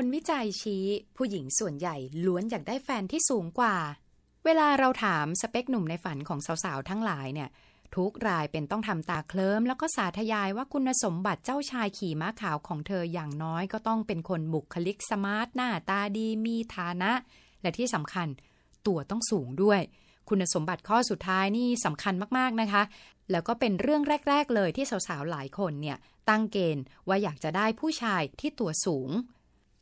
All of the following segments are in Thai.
ผลวิจัยชี้ผู้หญิงส่วนใหญ่ล้วนอยากได้แฟนที่สูงกว่า เวลาเราถามสเปคหนุ่มในฝันของสาวๆทั้งหลายเนี่ยทุกรายเป็นต้องทำตาเคลิ้มแล้วก็สาธยายว่าคุณสมบัติเจ้าชายขี่ม้าขาวของเธออย่างน้อยก็ต้องเป็นคนบุคลิกสมาร์ท หน้าตาดี มีฐานะ และที่สำคัญตัวต้องสูงด้วย คุณสมบัติข้อสุดท้ายนี่สำคัญมากๆนะคะ แล้วก็เป็นเรื่องแรก ๆเลยที่สาวๆหลายคนเนี่ยตั้งเกณฑ์ว่าอยากจะได้ผู้ชายที่ตัวสูง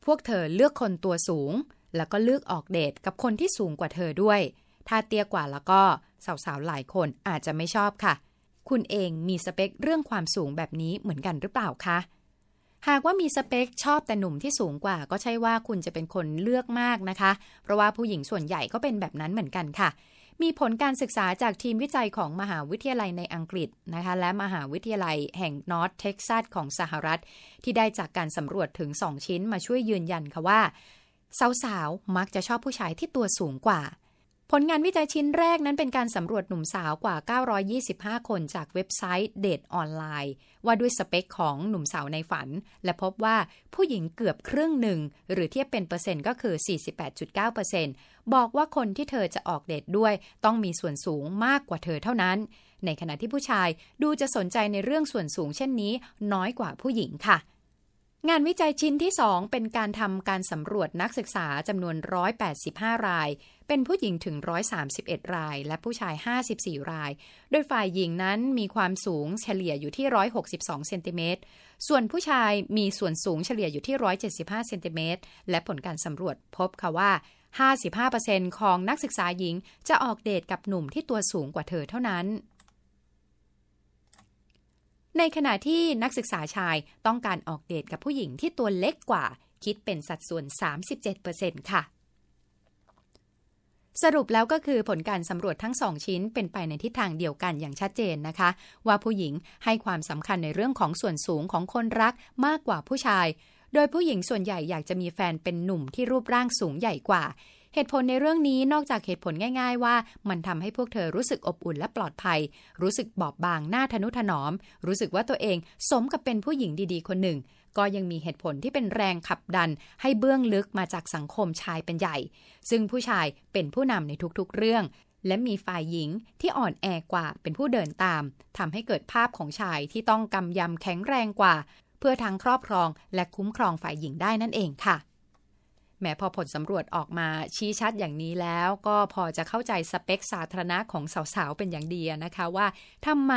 พวกเธอเลือกคนตัวสูง แล้วก็เลือกออกเดทกับคนที่สูงกว่าเธอด้วย ถ้าเตี้ยกว่าแล้วก็ สาวๆ หลายคนอาจจะไม่ชอบค่ะ คุณเองมีสเปคเรื่องความสูงแบบนี้เหมือนกันหรือเปล่าคะหากว่ามีสเปคชอบแต่หนุ่มที่สูงกว่า ก็ใช่ว่าคุณจะเป็นคนเลือกมากนะคะ เพราะว่าผู้หญิงส่วนใหญ่ก็เป็นแบบนั้นเหมือนกันค่ะมีผลการศึกษาจากทีมวิจัยของมหาวิทยาลัยในอังกฤษนะคะและมหาวิทยาลัยแห่งนอร์ทเท็กซัสของสหรัฐ ที่ได้จากการสำรวจถึง 2 ชิ้นมาช่วยยืนยันค่ะว่า สาวๆ มักจะชอบผู้ชายที่ตัวสูงกว่าผลงานวิจัยชิ้นแรกนั้นเป็นการสำรวจหนุ่มสาวกว่า 925 คนจากเว็บไซต์เดทออนไลน์ ว่าด้วยสเปคของหนุ่มสาวในฝัน และพบว่าผู้หญิงเกือบครึ่งหนึ่ง หรือเทียบเป็นเปอร์เซ็นต์ก็คือ 48.9%บอกว่าคนที่เธอจะออกเดทด้วย ต้องมีส่วนสูงมากกว่าเธอเท่านั้น ในขณะที่ผู้ชายดูจะสนใจในเรื่องส่วนสูงเช่นนี้ น้อยกว่าผู้หญิงค่ะงานวิจัยชิ้นที่ 2 เป็นการทำการสำรวจนักศึกษาจำนวน 185 ราย เป็นผู้หญิงถึง 131 รายและผู้ชาย 54 ราย โดยฝ่ายหญิงนั้นมีความสูงเฉลี่ยอยู่ที่ 162 เซนติเมตร ส่วนผู้ชายมีส่วนสูงเฉลี่ยอยู่ที่ 175 เซนติเมตรและผลการสำรวจพบค่ะว่า 55%ของนักศึกษาหญิง จะออกเดทกับหนุ่มที่ตัวสูงกว่าเธอเท่านั้นในขณะที่นักศึกษาชายต้องการออกเดทกับผู้หญิงที่ตัวเล็กกว่า คิดเป็นสัดส่วน 37%ค่ะ สรุปแล้วก็คือผลการสำรวจทั้งสองชิ้นเป็นไปในทิศทางเดียวกันอย่างชัดเจนนะคะ ว่าผู้หญิงให้ความสำคัญในเรื่องของส่วนสูงของคนรักมากกว่าผู้ชาย โดยผู้หญิงส่วนใหญ่อยากจะมีแฟนเป็นหนุ่มที่รูปร่างสูงใหญ่กว่าเหตุผลในเรื่องนี้นอกจากเหตุผลง่าย ๆ ว่ามันทำให้พวกเธอรู้สึกอบอุ่นและปลอดภัย รู้สึกบอบบางหน้าทนุถนอม รู้สึกว่าตัวเองสมกับเป็นผู้หญิงดีๆคนหนึ่ง ก็ยังมีเหตุผลที่เป็นแรงขับดันให้เบื้องลึกมาจากสังคมชายเป็นใหญ่ซึ่งผู้ชายเป็นผู้นำในทุกๆเรื่อง และมีฝ่ายหญิงที่อ่อนแอกว่าเป็นผู้เดินตาม ทำให้เกิดภาพของชายที่ต้องกำยำแข็งแรงกว่า เพื่อทั้งครอบครองและคุ้มครองฝ่ายหญิงได้นั่นเองค่ะแม้พอผลสำรวจออกมาชี้ชัดอย่างนี้แล้วก็พอจะเข้าใจสเปค สาธารณะของสาวๆ เป็นอย่างดีนะคะว่าทำไม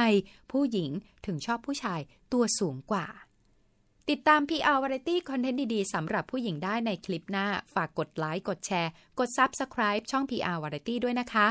ผู้หญิงถึงชอบผู้ชายตัวสูงกว่า ติดตาม PR Variety Content ดีๆสำหรับผู้หญิงได้ในคลิปหน้า ฝากกดไลค์กดแชร์กด Subscribe ช่อง PR Variety ด้วยนะคะ